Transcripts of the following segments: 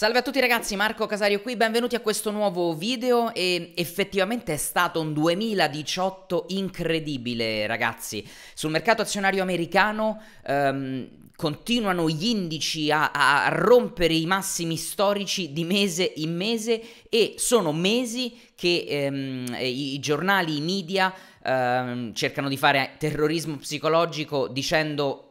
Salve a tutti ragazzi, Marco Casario qui, benvenuti a questo nuovo video e effettivamente è stato un 2018 incredibile ragazzi. Sul mercato azionario americano ehm, continuano gli indici a, a rompere i massimi storici di mese in mese e sono mesi che ehm, i, giornali, i media ehm, cercano di fare terrorismo psicologico dicendo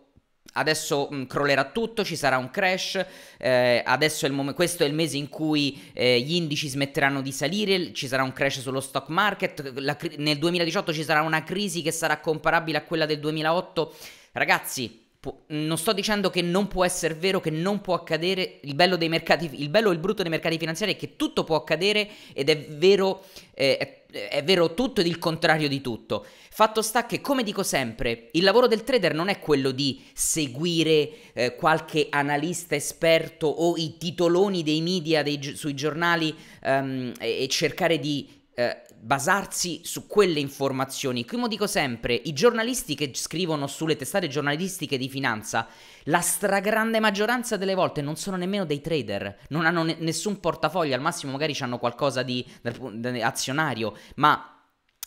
Adesso mh, mm, crollerà tutto, ci sarà un crash, eh, adesso è mom- questo è il mese in cui eh, gli indici smetteranno di salire, ci sarà un crash sullo stock market, cri- nel 2018 ci sarà una crisi che sarà comparabile a quella del 2008. Ragazzi, Pu- non sto dicendo che non può essere vero, che non può accadere, il bello, dei mercati, il bello e il brutto dei mercati finanziari è che tutto può accadere ed è vero, eh, è, è vero tutto ed il contrario di tutto. Fatto sta che, come dico sempre, il lavoro del trader non è quello di seguire eh, qualche analista esperto o i titoloni dei media dei, sui giornali ehm, e cercare di... Eh, basarsi su quelle informazioni. Come dico sempre, i giornalisti che scrivono sulle testate giornalistiche di finanza, la stragrande maggioranza delle volte non sono nemmeno dei trader, non hanno ne- nessun portafoglio, al massimo magari hanno qualcosa di, di azionario, ma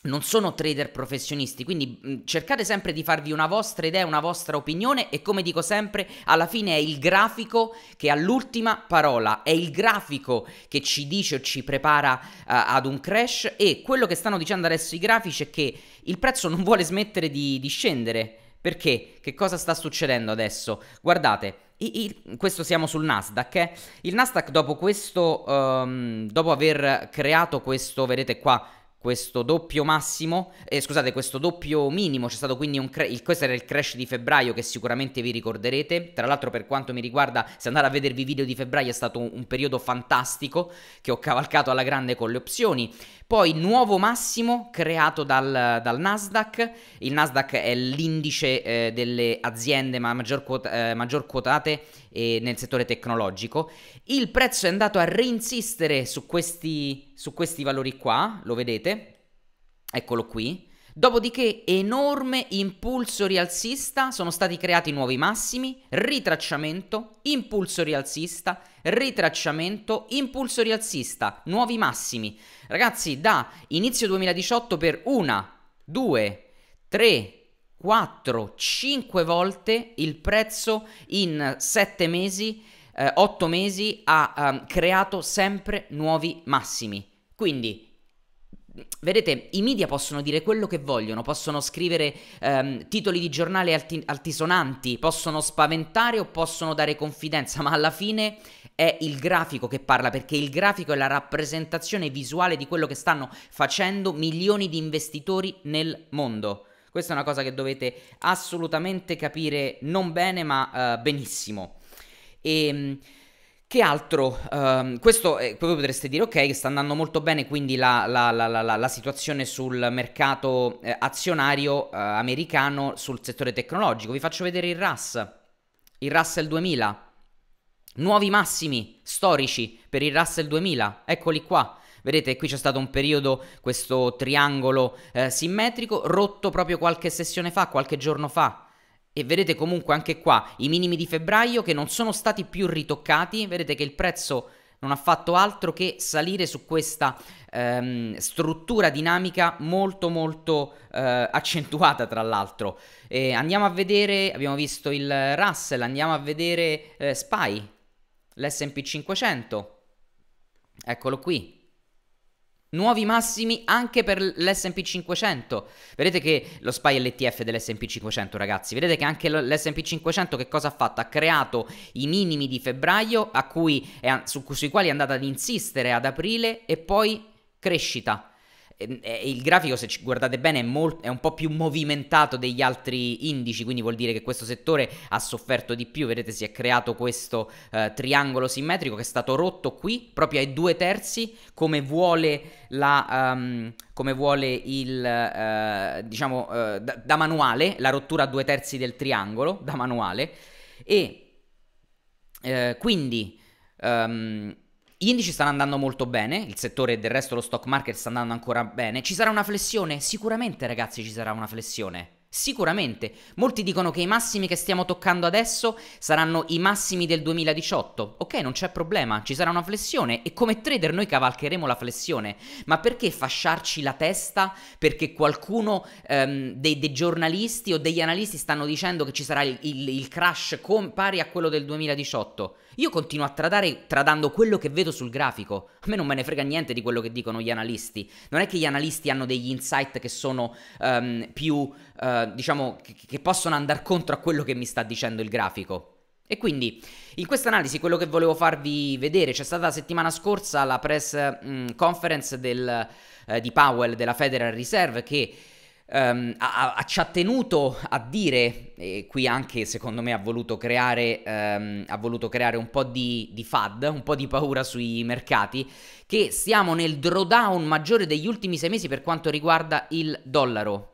non sono trader professionisti, quindi cercate sempre di farvi una vostra idea, una vostra opinione e come dico sempre, alla fine è il grafico che ha l'ultima parola, è il grafico che ci dice o ci prepara uh, ad un crash e quello che stanno dicendo adesso i grafici è che il prezzo non vuole smettere di, di scendere. Perché? Che cosa sta succedendo adesso? Guardate, i, i, questo siamo sul Nasdaq. Eh? Il Nasdaq dopo questo, um, dopo aver creato questo, vedete qua, questo doppio massimo, eh, scusate, questo doppio minimo, c'è stato quindi un cra- il, questo era il crash di febbraio che sicuramente vi ricorderete, tra l'altro per quanto mi riguarda, se andate a vedervi i video di febbraio è stato un, un periodo fantastico che ho cavalcato alla grande con le opzioni, poi nuovo massimo creato dal, dal Nasdaq, il Nasdaq è l'indice eh, delle aziende ma maggior, quota, eh, maggior quotate eh, nel settore tecnologico, il prezzo è andato a reinsistere su questi, su questi valori qua, lo vedete? Eccolo qui, Dopodiché enorme impulso rialzista, sono stati creati nuovi massimi, ritracciamento, impulso rialzista, ritracciamento, impulso rialzista, nuovi massimi. Ragazzi, da inizio 2018 per una, due, tre, quattro, cinque volte il prezzo in sette mesi, eh, 8 mesi ha um, creato sempre nuovi massimi. Quindi Vedete, i media possono dire quello che vogliono, possono scrivere ehm, titoli di giornale alti- altisonanti, possono spaventare o possono dare confidenza, ma alla fine è il grafico che parla, perché il grafico è la rappresentazione visuale di quello che stanno facendo milioni di investitori nel mondo. Questa è una cosa che dovete assolutamente capire non bene, ma eh, benissimo. E ehm, che altro? Um, questo eh, poi potreste dire, ok, sta andando molto bene, quindi la, la, la, la situazione sul mercato eh, azionario eh, americano sul settore tecnologico. Vi faccio vedere il RAS, il Russell 2000, nuovi massimi storici per il Russell 2000, eccoli qua. Vedete, qui c'è stato un periodo, questo triangolo eh, simmetrico, rotto proprio qualche sessione fa, qualche giorno fa. E vedete comunque anche qua i minimi di febbraio che non sono stati più ritoccati, vedete che il prezzo non ha fatto altro che salire su questa ehm, struttura dinamica molto molto eh, accentuata tra l'altro. andiamo a vedere, abbiamo visto il Russell, andiamo a vedere eh, Spy, l'SP 500, eccolo qui. Nuovi massimi anche per l'SP 500. Vedete che lo SPY è l'ETF dell'SP 500, ragazzi. Vedete che anche l'SP 500 che cosa ha fatto? Ha creato i minimi di febbraio, a cui è, su, sui quali è andata ad insistere ad aprile e poi crescita Ehm, il grafico, se ci guardate bene, è, molto, è, un po' più movimentato degli altri indici, quindi vuol dire che questo settore ha sofferto di più. Vedete, si è creato questo eh, triangolo simmetrico che è stato rotto qui proprio ai due terzi, come vuole, la, um, come vuole il eh, diciamo eh, da, da manuale, la rottura a due terzi del triangolo da manuale. E eh, quindi. Um, gli indici stanno andando molto bene, il settore del resto lo stock market sta andando ancora bene. Ci sarà una flessione? Sicuramente ragazzi ci sarà una flessione. Sicuramente, molti dicono che i massimi che stiamo toccando adesso saranno i massimi del 2018. Ok, non c'è problema, ci sarà una flessione e come trader noi cavalcheremo la flessione. Ma perché fasciarci la testa perché qualcuno ehm, dei, dei, giornalisti o degli analisti stanno dicendo che ci sarà il, il, il crash com- pari a quello del 2018? Io continuo a tradare tradando quello che vedo sul grafico. A me non me ne frega niente di quello che dicono gli analisti. Non è che gli analisti hanno degli insight che sono um, più, uh, diciamo, che, che possono andare contro a quello che mi sta dicendo il grafico. E quindi in questa analisi quello che volevo farvi vedere, c'è stata la settimana scorsa la press mh, mm, conference del, eh, di Powell della Federal Reserve che Um, ha, ha, ci ha tenuto a dire, e qui anche secondo me ha voluto creare, um, ha voluto creare un po' di, di, FAD, un po' di paura sui mercati, che siamo nel drawdown maggiore degli ultimi sei mesi per quanto riguarda il dollaro.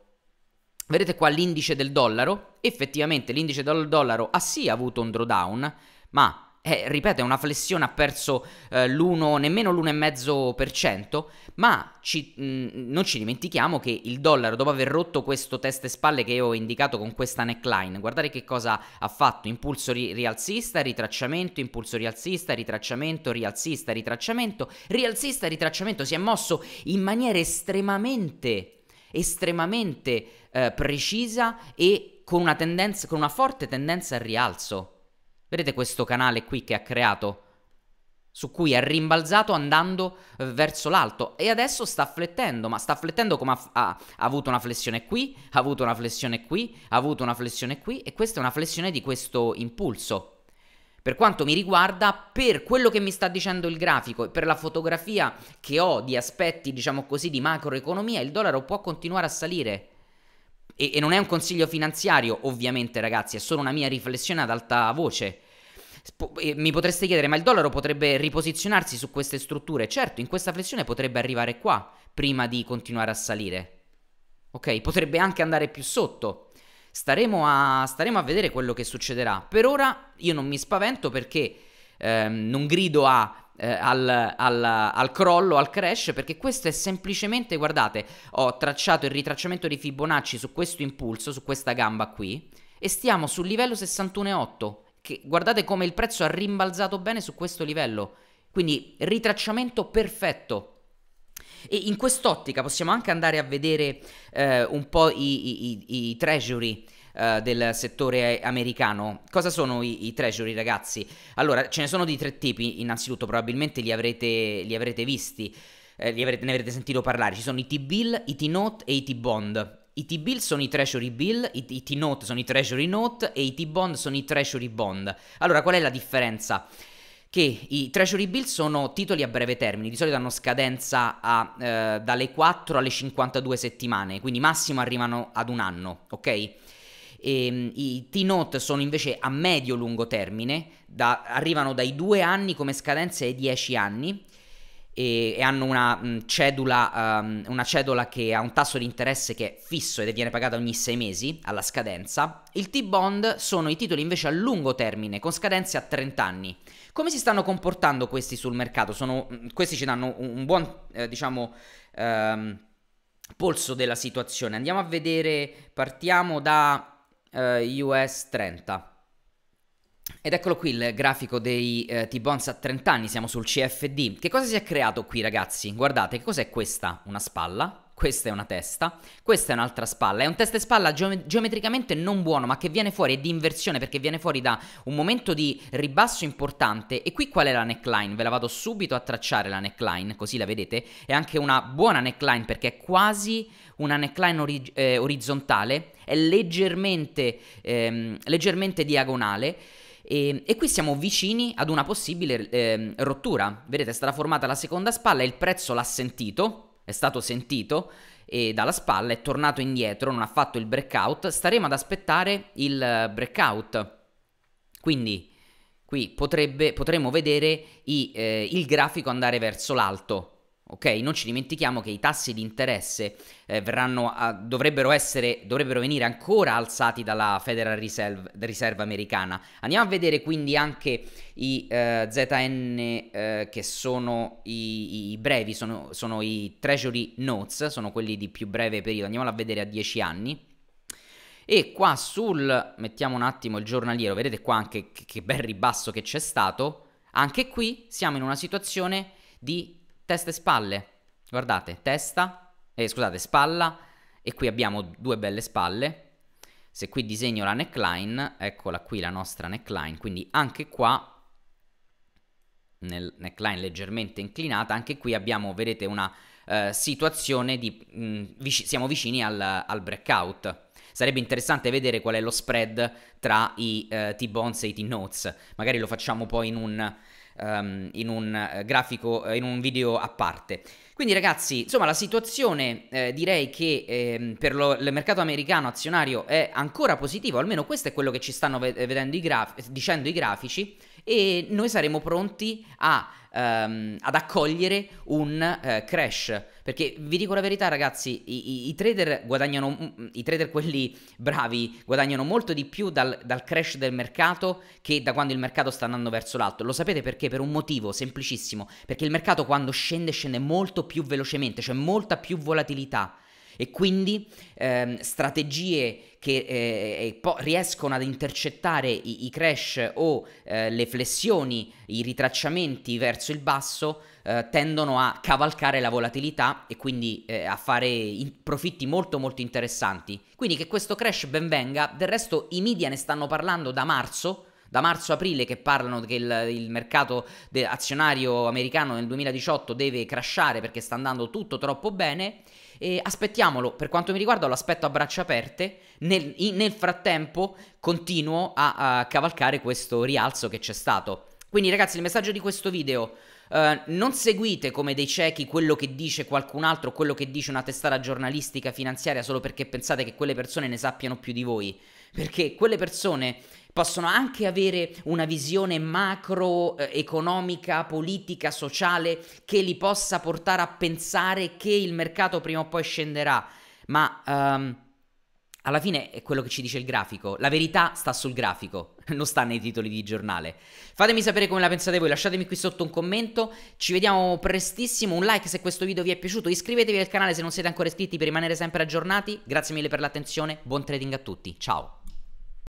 Vedete qua l'indice del dollaro, effettivamente l'indice del dollaro ha sì avuto un drawdown, ma eh, ripeto, è una flessione, ha perso eh, l'1, nemmeno l'1,5%, ma ci, mh, mm, non ci dimentichiamo che il dollaro, dopo aver rotto questo test spalle che io ho indicato con questa neckline, guardate che cosa ha fatto, impulso ri- rialzista, ritracciamento, impulso rialzista, ritracciamento, rialzista, ritracciamento, rialzista, ritracciamento, si è mosso in maniera estremamente, estremamente eh, precisa e con una, tendenza, con una forte tendenza al rialzo. Vedete questo canale qui che ha creato? Su cui è rimbalzato andando eh, verso l'alto e adesso sta flettendo, ma sta flettendo come ha, ha, ha avuto una flessione qui, ha avuto una flessione qui, ha avuto una flessione qui e questa è una flessione di questo impulso. Per quanto mi riguarda, per quello che mi sta dicendo il grafico e per la fotografia che ho di aspetti, diciamo così, di macroeconomia, il dollaro può continuare a salire e, e non è un consiglio finanziario, ovviamente ragazzi, è solo una mia riflessione ad alta voce. Mi potreste chiedere, ma il dollaro potrebbe riposizionarsi su queste strutture? Certo, in questa flessione potrebbe arrivare qua, prima di continuare a salire. Ok, potrebbe anche andare più sotto. Staremo a, staremo a vedere quello che succederà. Per ora io non mi spavento perché ehm, non grido a eh, al, al, al, crollo, al crash, perché questo è semplicemente, guardate, ho tracciato il ritracciamento di Fibonacci su questo impulso, su questa gamba qui, e stiamo sul livello 61,8, che guardate come il prezzo ha rimbalzato bene su questo livello, quindi ritracciamento perfetto. E in quest'ottica possiamo anche andare a vedere eh, un po' i, i, i, i treasury, eh, del settore americano. Cosa sono i, i, treasury, ragazzi? Allora, ce ne sono di tre tipi, innanzitutto, probabilmente li avrete, li avrete visti. Eh, li avrete, ne avrete sentito parlare, ci sono i T-bill, i T-note e i T-bond. I T-bill sono i treasury bill, i, i T-note sono i treasury note e i T-bond sono i treasury bond. Allora, qual è la differenza? Che i treasury bill sono titoli a breve termine, di solito hanno scadenza a, eh, dalle 4 alle 52 settimane, quindi massimo arrivano ad un anno, ok? E, ehm, I T-Note sono invece a medio-lungo termine, da, arrivano dai 2 anni come scadenza ai 10 anni e, e hanno una, mh, mm, cedula, um, una cedola che ha un tasso di interesse che è fisso ed viene pagata ogni 6 mesi alla scadenza. Il T-Bond sono i titoli invece a lungo termine, con scadenze a 30 anni. Come si stanno comportando questi sul mercato? Sono, mm, questi ci danno un, un buon, eh, diciamo... Um, polso della situazione. Andiamo a vedere, partiamo da eh, US 30. Ed eccolo qui il grafico dei eh, T-Bones a 30 anni, siamo sul CFD. Che cosa si è creato qui ragazzi? Guardate, che cos'è questa? Una spalla, questa è una testa, questa è un'altra spalla, è un testa e spalla geometricamente non buono ma che viene fuori è di inversione perché viene fuori da un momento di ribasso importante e qui qual è la neckline? Ve la vado subito a tracciare la neckline così la vedete, è anche una buona neckline perché è quasi una neckline ori- eh, orizzontale, è leggermente, ehm, leggermente diagonale. E, e, qui siamo vicini ad una possibile eh, rottura. Vedete, è stata formata la seconda spalla, il prezzo l'ha sentito, è stato sentito e dalla spalla è tornato indietro, non ha fatto il breakout, staremo ad aspettare il eh, breakout. Quindi qui potrebbe, potremmo vedere i, eh, il grafico andare verso l'alto, Ok, non ci dimentichiamo che i tassi di interesse eh, a, dovrebbero, essere, dovrebbero, venire ancora alzati dalla Federal Reserve, Reserve americana. Andiamo a vedere quindi anche i eh, ZN eh, che sono i, i brevi, sono, sono, i Treasury Notes, sono quelli di più breve periodo, andiamola a vedere a 10 anni. E qua sul, mettiamo un attimo il giornaliero, vedete qua anche che bel ribasso che c'è stato, anche qui siamo in una situazione di testa e spalle. Guardate, testa, eh, scusate, spalla, e qui abbiamo due belle spalle. Se qui disegno la neckline, eccola qui la nostra neckline, quindi anche qua, nel neckline leggermente inclinata, anche qui abbiamo, vedete, una eh, situazione di... Mh, mm, vic siamo vicini al, al breakout. Sarebbe interessante vedere qual è lo spread tra i eh, T-Bones e i T-Notes. Magari lo facciamo poi in un um, in un eh, grafico, eh, in un video a parte. Quindi ragazzi, insomma la situazione eh, direi che eh, per lo, il mercato americano azionario è ancora positivo, almeno questo è quello che ci stanno ved- i graf- dicendo i grafici e noi saremo pronti a, um, ad accogliere un uh, crash. Perché vi dico la verità, ragazzi, i, i, i, trader guadagnano, mm, mm, i trader quelli bravi guadagnano molto di più dal, dal crash del mercato che da quando il mercato sta andando verso l'alto. Lo sapete perché? Per un motivo semplicissimo, perché il mercato quando scende scende molto più velocemente, c'è cioè molta più volatilità e quindi ehm, strategie che eh, riescono ad intercettare i, i crash o eh, le flessioni, i ritracciamenti verso il basso eh, tendono a cavalcare la volatilità e quindi eh, a fare in- profitti molto molto interessanti. Quindi che questo crash ben venga, del resto i media ne stanno parlando da marzo, da marzo-aprile che parlano che il, il mercato de- azionario americano nel 2018 deve crashare perché sta andando tutto troppo bene e aspettiamolo, per quanto mi riguarda lo aspetto a braccia aperte, nel, in, nel frattempo continuo a, a cavalcare questo rialzo che c'è stato. Quindi ragazzi il messaggio di questo video Uh, non seguite come dei ciechi quello che dice qualcun altro, quello che dice una testata giornalistica finanziaria solo perché pensate che quelle persone ne sappiano più di voi. Perché quelle persone possono anche avere una visione macro, eh, economica, politica, sociale che li possa portare a pensare che il mercato prima o poi scenderà, ma um, alla fine è quello che ci dice il grafico, la verità sta sul grafico, non sta nei titoli di giornale. Fatemi sapere come la pensate voi, lasciatemi qui sotto un commento, ci vediamo prestissimo, un like se questo video vi è piaciuto, iscrivetevi al canale se non siete ancora iscritti per rimanere sempre aggiornati, grazie mille per l'attenzione, buon trading a tutti, ciao!